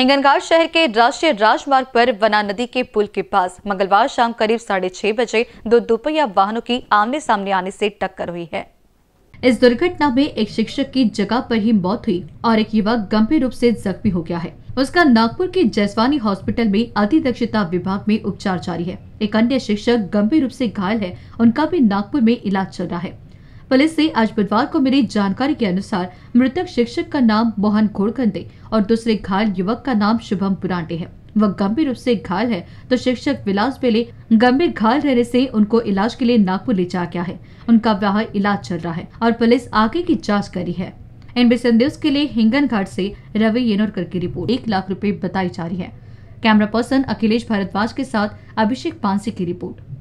हिंगनघाट शहर के राष्ट्रीय राजमार्ग पर वना नदी के पुल के पास मंगलवार शाम करीब साढ़े छह बजे दो दोपहिया वाहनों की आमने सामने आने से टक्कर हुई है इस दुर्घटना में एक शिक्षक की जगह पर ही मौत हुई और एक युवक गंभीर रूप से जख्मी हो गया है उसका नागपुर के जैसवानी हॉस्पिटल में अति दक्षता विभाग में उपचार जारी है एक अन्य शिक्षक गंभीर रूप से घायल है उनका भी नागपुर में इलाज चल रहा है पुलिस से आज बुधवार को मिली जानकारी के अनुसार मृतक शिक्षक का नाम मोहन घोड़कंदे और दूसरे घायल युवक का नाम शुभम पुरांडे है वह गंभीर रूप से घायल है तो शिक्षक विलास बेले गंभीर घायल रहने से उनको इलाज के लिए नागपुर ले जाया गया है उनका वह इलाज चल रहा है और पुलिस आगे की जाँच करी है एनबीसी न्यूज के लिए हिंगन घाट से रवि येनोरकर की रिपोर्ट एक लाख रुपए बताई जा रही है कैमरा पर्सन अखिलेश भारद्वाज के साथ अभिषेक पांसी की रिपोर्ट